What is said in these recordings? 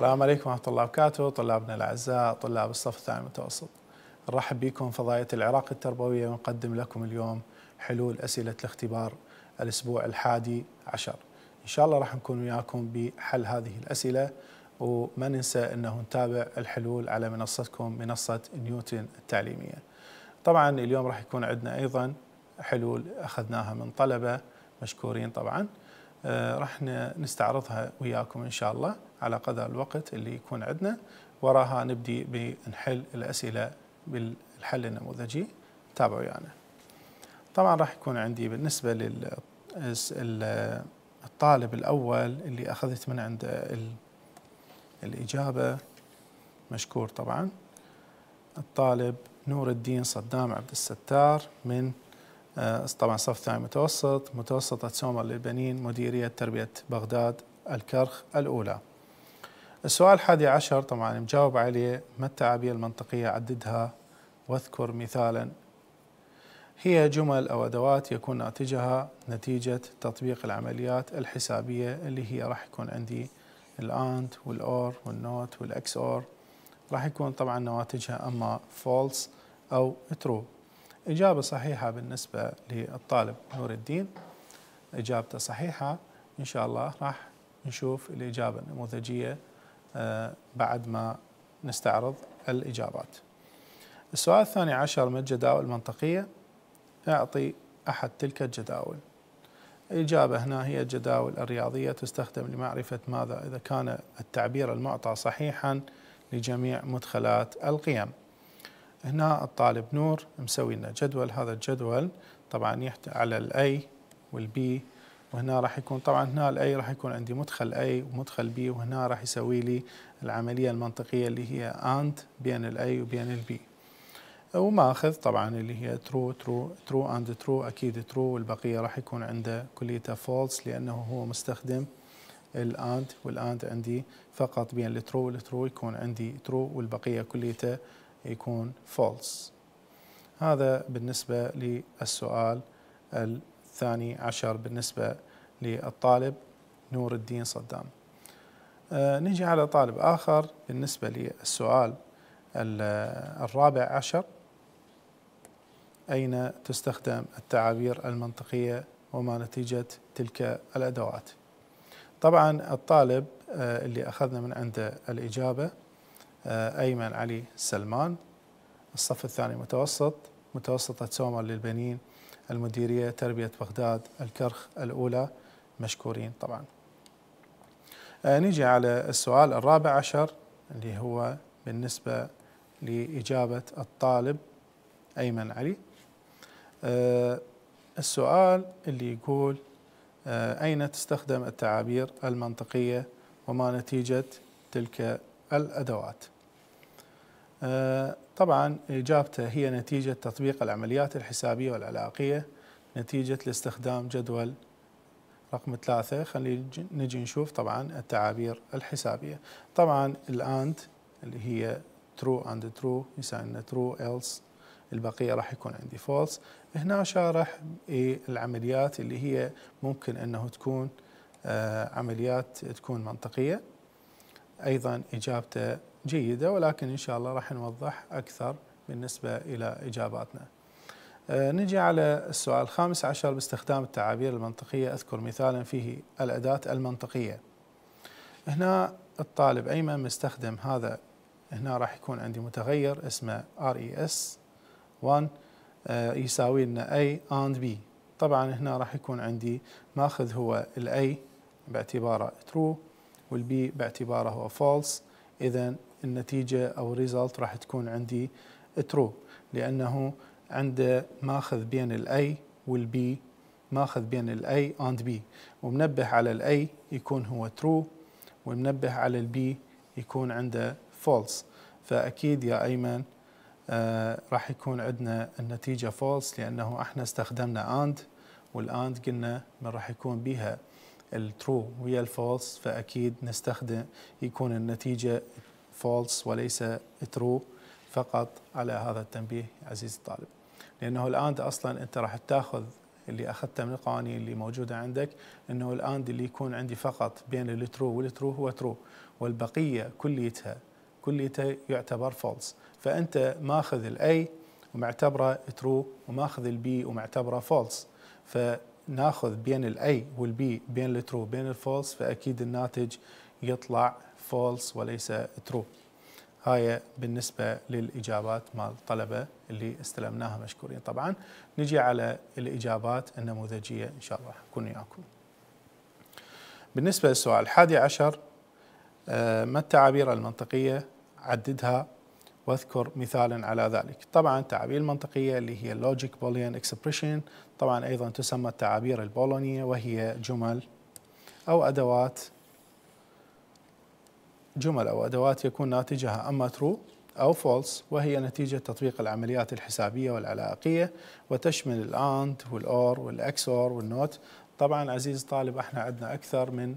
السلام عليكم ورحمة الله وبركاته طلابنا الأعزاء طلاب الصف الثاني المتوسط نرحب بكم فضائية العراق التربوية ونقدم لكم اليوم حلول أسئلة الاختبار الأسبوع الحادي عشر إن شاء الله راح نكون وياكم بحل هذه الأسئلة وما ننسى أنه نتابع الحلول على منصتكم منصة نيوتن التعليمية طبعا اليوم راح يكون عندنا أيضا حلول أخذناها من طلبة مشكورين طبعا آه، راح نستعرضها وياكم إن شاء الله على قدر الوقت اللي يكون عندنا وراها نبدي بنحل الأسئلة بالحل النموذجي تابعوا يعني طبعا راح يكون عندي بالنسبة للطالب الأول اللي أخذت من عنده الإجابة مشكور طبعا الطالب نور الدين صدام عبد الستار من آه، طبعا صف ثاني متوسط متوسطة سومر للبنين مديرية تربية بغداد الكرخ الأولى السؤال الحادي عشر طبعا مجاوب عليه ما التعابير المنطقية عددها واذكر مثالا هي جمل أو أدوات يكون ناتجها نتيجة تطبيق العمليات الحسابية اللي هي راح يكون عندي الأنت والأور والنوت والأكس أور راح يكون طبعا نواتجها أما فولس أو ترو إجابة صحيحة بالنسبة للطالب نور الدين إجابته صحيحة إن شاء الله راح نشوف الإجابة النموذجية آه، بعد ما نستعرض الإجابات السؤال الثاني عشر من الجداول المنطقية أعطي أحد تلك الجداول الإجابة هنا هي الجداول الرياضية تستخدم لمعرفة ماذا إذا كان التعبير المعطى صحيحا لجميع مدخلات القيم هنا الطالب نور مسوي لنا جدول هذا الجدول طبعا على الاي والبي وهنا راح يكون طبعا هنا الاي راح يكون عندي مدخل اي ومدخل بي وهنا راح يسوي لي العملية المنطقية اللي هي اند بين الاي وبين البي وما اخذ طبعا اللي هي ترو ترو ترو اند ترو اكيد ترو والبقية راح يكون عنده كليته فولس لانه هو مستخدم الاند والاند عندي فقط بين الترو والترو يكون عندي ترو والبقية كليته يكون فولس هذا بالنسبة للسؤال الثاني عشر بالنسبة للطالب نور الدين صدام آه، نجي على طالب آخر بالنسبة للسؤال الرابع عشر أين تستخدم التعابير المنطقية وما نتيجة تلك الأدوات طبعا الطالب آه، اللي أخذنا من عنده الإجابة آه، أيمن علي سلمان الصف الثاني متوسط متوسطة سومر للبنين المديرية تربية بغداد الكرخ الأولى مشكورين طبعا آه، نجي على السؤال الرابع عشر اللي هو بالنسبة لإجابة الطالب أيمن علي آه، السؤال اللي يقول آه، أين تستخدم التعابير المنطقية وما نتيجة تلك الأدوات آه، طبعا إجابته هي نتيجة تطبيق العمليات الحسابية والعلاقية نتيجة لاستخدام جدول رقم ثلاثة خلينا نجي نشوف طبعا التعابير الحسابية طبعا الأند اللي هي ترو اند ترو يسمى ترو ايلس البقية راح يكون عندي فولس هنا شارح إيه العمليات اللي هي ممكن أنه تكون آه، عمليات تكون منطقية أيضا إجابته جيدة ولكن إن شاء الله راح نوضح أكثر بالنسبة إلى إجاباتنا آه، نجي على السؤال الخامس عشر باستخدام التعابير المنطقية أذكر مثالا فيه الأداة المنطقية هنا الطالب أيمن مستخدم هذا هنا راح يكون عندي متغير اسمه RES1 آه، يساوي لنا A and B طبعا هنا راح يكون عندي ماخذ هو الأي باعتباره true والبي باعتباره هو false إذا النتيجه او الريزالت راح تكون عندي ترو لانه عنده ماخذ بين الاي والبي ماخذ بين الاي اند بي ومنبه على الاي يكون هو ترو ومنبه على البي يكون عنده فولس فاكيد يا ايمن آه راح يكون عندنا النتيجه فولس لانه احنا استخدمنا اند والاند قلنا من راح يكون بها الترو ويا الفولس فاكيد نستخدم يكون النتيجه فولس وليس ترو فقط على هذا التنبيه عزيزي الطالب لأنه الآن أصلا أنت راح تاخذ اللي اخذته من القوانين اللي موجوده عندك انه الان اللي يكون عندي فقط بين الترو والترو هو ترو والبقيه كليتها كليتها يعتبر فولس فانت ماخذ الاي ومعتبره ترو وماخذ البي ومعتبره فولس فناخذ بين الاي والبي بين الترو بين الفولس فاكيد الناتج يطلع false وليس true هاي بالنسبة للإجابات مال الطلبة اللي استلمناها مشكورين طبعا نجي على الإجابات النموذجية إن شاء الله كن وياكم بالنسبة للسؤال الحادي عشر آه، ما التعابير المنطقية عددها واذكر مثالا على ذلك طبعا التعابير المنطقية اللي هي logic boolean expression طبعا أيضا تسمى التعابير البولونية وهي جمل أو أدوات جمل أو أدوات يكون ناتجها أما ترو أو فولس وهي نتيجة تطبيق العمليات الحسابية والعلائقية وتشمل الأند والأور والأكسور والنوت طبعا عزيز طالب احنا عندنا أكثر من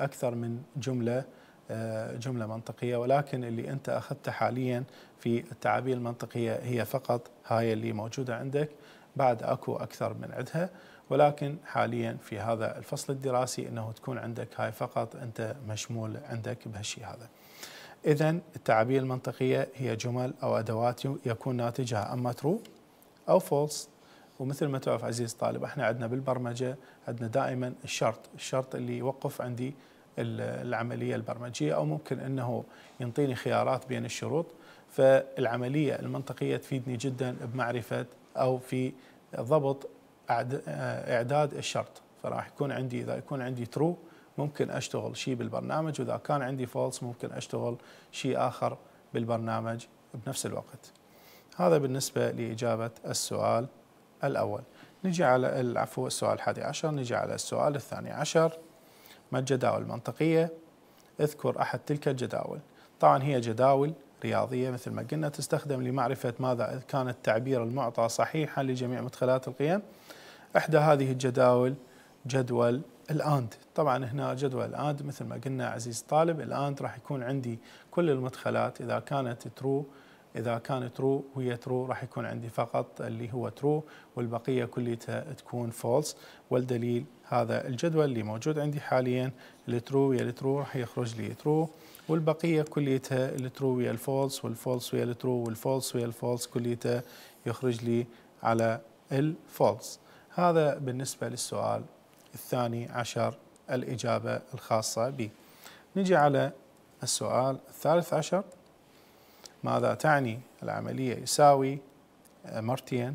أكثر من جملة آه، جملة منطقية ولكن اللي أنت أخذته حاليا في التعابير المنطقية هي فقط هاي اللي موجودة عندك بعد أكو أكثر من عدها ولكن حاليا في هذا الفصل الدراسي انه تكون عندك هاي فقط انت مشمول عندك بهالشيء هذا. اذا التعابير المنطقيه هي جمل او ادوات يكون ناتجها اما ترو او فولس ومثل ما تعرف عزيز طالب احنا عندنا بالبرمجه عندنا دائما الشرط، الشرط اللي يوقف عندي العمليه البرمجيه او ممكن انه ينطيني خيارات بين الشروط فالعمليه المنطقيه تفيدني جدا بمعرفه او في ضبط آه، اعداد الشرط فراح يكون عندي اذا يكون عندي ترو ممكن اشتغل شيء بالبرنامج واذا كان عندي فولس ممكن اشتغل شيء اخر بالبرنامج بنفس الوقت هذا بالنسبه لاجابه السؤال الاول نجي على العفو السؤال الحادي عشر نجي على السؤال الثاني عشر ما الجداول المنطقيه اذكر احد تلك الجداول طبعا هي جداول رياضية مثل ما قلنا تستخدم لمعرفة ماذا إذا كان التعبير المعطى صحيحا لجميع مدخلات القيم إحدى هذه الجداول جدول الاند طبعا هنا جدول الاند مثل ما قلنا عزيز الطالب الاند راح يكون عندي كل المدخلات اذا كانت ترو اذا كانت ترو وهي ترو راح يكون عندي فقط اللي هو ترو والبقيه كليتها تكون فولس والدليل هذا الجدول اللي موجود عندي حاليا الترو ويا الترو راح يخرج لي ترو والبقيه كليتها الترو ويا الفولس والفولس ويا الترو والفولس ويا الفولس كليتها يخرج لي على الفولس هذا بالنسبة للسؤال الثاني عشر الإجابة الخاصة به نجي على السؤال الثالث عشر ماذا تعني العملية يساوي آه، مرتين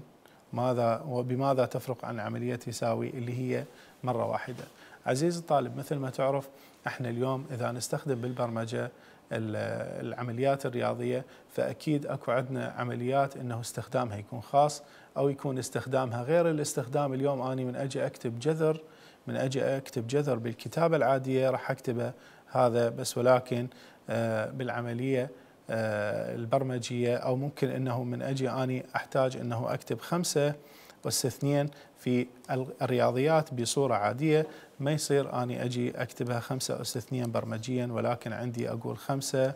ماذا وبماذا تفرق عن عملية يساوي اللي هي مرة واحدة عزيزي الطالب مثل ما تعرف احنا اليوم اذا نستخدم بالبرمجة العمليات الرياضيه فاكيد اكو عندنا عمليات انه استخدامها يكون خاص او يكون استخدامها غير الاستخدام اليوم أنا من اجي اكتب جذر من اجي اكتب جذر بالكتابه العاديه راح اكتبه هذا بس ولكن آه، بالعمليه آه، البرمجيه او ممكن انه من اجي اني احتاج انه اكتب خمسه واس اثنين في الرياضيات بصوره عاديه ما يصير أني أجي أكتبها 5 أس 2 برمجيا ولكن عندي أقول 5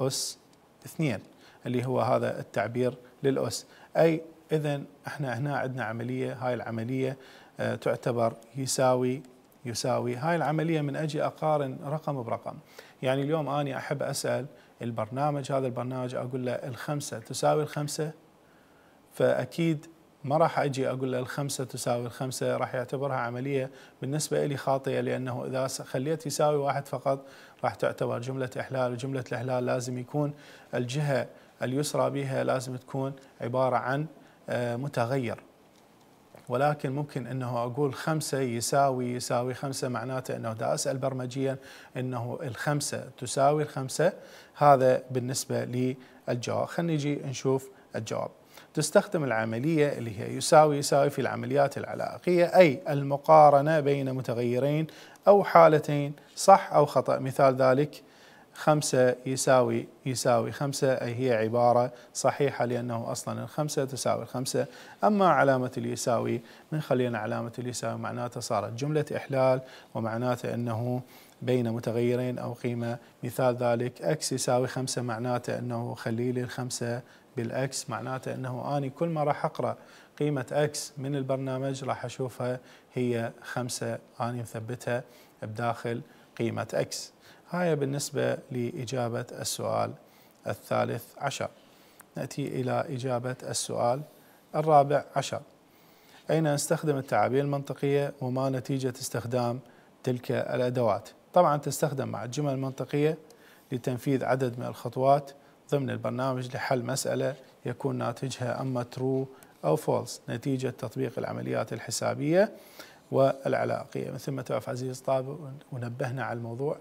أس 2 اللي هو هذا التعبير للأس أي إذا احنا هنا عندنا عملية هاي العملية آه، تعتبر يساوي يساوي هاي العملية من أجي أقارن رقم برقم يعني اليوم اني أحب أسأل البرنامج هذا البرنامج أقول له الخمسة تساوي الخمسة فأكيد ما راح اجي اقول له الخمسه تساوي الخمسه راح يعتبرها عمليه بالنسبه لي خاطئه لانه اذا خليت يساوي واحد فقط راح تعتبر جمله احلال وجمله الاحلال لازم يكون الجهه اليسرى بها لازم تكون عباره عن آه، متغير ولكن ممكن انه اقول خمسه يساوي يساوي خمسه معناته انه دا اسال برمجيا انه الخمسه تساوي الخمسه هذا بالنسبه للجواب خلينا نجي نشوف الجواب تستخدم العملية اللي هي يساوي يساوي في العمليات العلاقية أي المقارنة بين متغيرين أو حالتين صح أو خطأ مثال ذلك خمسة يساوي يساوي خمسة أي هي عبارة صحيحة لأنه أصلا الخمسة تساوي الخمسة أما علامة اليساوي من خلينا علامة اليساوي معناتها صارت جملة إحلال ومعناتها أنه بين متغيرين أو قيمة مثال ذلك أكس يساوي خمسة معناته أنه خليلي الخمسة بالاكس معناته انه اني كل ما راح اقرا قيمه اكس من البرنامج راح اشوفها هي خمسة اني مثبتها بداخل قيمه اكس هاي بالنسبه لاجابه السؤال الثالث عشر ناتي الى اجابه السؤال الرابع عشر اين نستخدم التعابير المنطقيه وما نتيجه استخدام تلك الادوات طبعا تستخدم مع الجمل المنطقيه لتنفيذ عدد من الخطوات ضمن البرنامج لحل مسألة يكون ناتجها أما true أو false نتيجة تطبيق العمليات الحسابية والعلاقية مثل ما تعرف عزيز طاب ونبهنا على الموضوع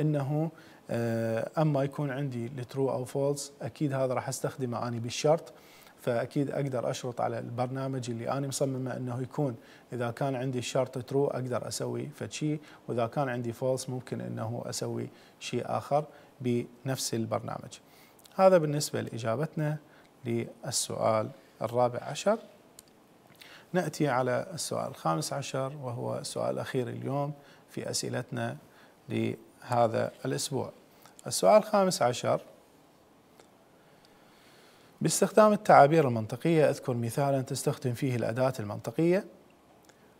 أنه آه، أما يكون عندي الترو أو فولس أكيد هذا راح أستخدمه أنا بالشرط فأكيد أقدر أشرط على البرنامج اللي أنا مصممه أنه يكون إذا كان عندي الشرط ترو أقدر أسوي فشي وإذا كان عندي فولس ممكن أنه أسوي شيء آخر بنفس البرنامج هذا بالنسبة لإجابتنا للسؤال الرابع عشر نأتي على السؤال الخامس عشر وهو السؤال الأخير اليوم في أسئلتنا لهذا الأسبوع السؤال الخامس عشر باستخدام التعابير المنطقية اذكر مثالا تستخدم فيه الأداة المنطقية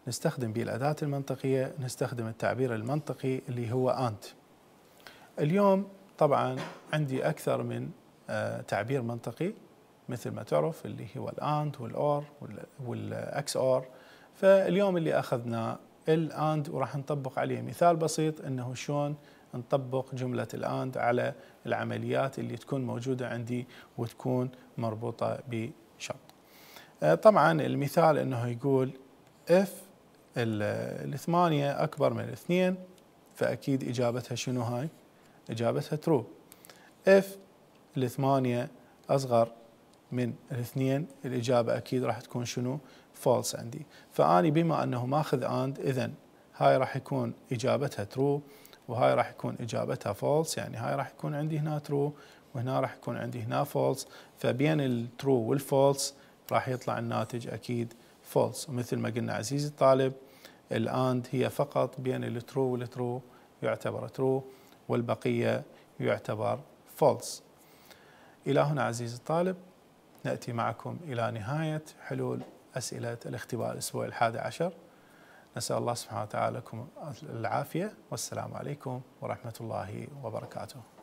نستخدم به الأداة المنطقية نستخدم التعبير المنطقي اللي هو أنت اليوم طبعا عندي أكثر من تعبير منطقي مثل ما تعرف اللي هو الاند والاور والاكس اور فاليوم اللي اخذنا الاند وراح نطبق عليه مثال بسيط انه شلون نطبق جملة الاند على العمليات اللي تكون موجودة عندي وتكون مربوطة بشرط آه، طبعا المثال انه يقول اف الثمانية اكبر من الاثنين فاكيد اجابتها شنو هاي اجابتها ترو اف الثمانية أصغر من الاثنين الإجابة أكيد راح تكون شنو فولس عندي فأني بما أنه ماخذ أند إذن هاي راح يكون إجابتها ترو وهاي راح يكون إجابتها فولس يعني هاي راح يكون عندي هنا ترو وهنا راح يكون عندي هنا فولس فبين الترو والفولس راح يطلع الناتج أكيد فولس ومثل ما قلنا عزيزي الطالب الآند هي فقط بين الترو والترو يعتبر ترو والبقية يعتبر فولس إلى هنا عزيزي الطالب نأتي معكم إلى نهاية حلول أسئلة الاختبار الأسبوع الحادي عشر نسأل الله سبحانه وتعالى لكم العافية والسلام عليكم ورحمة الله وبركاته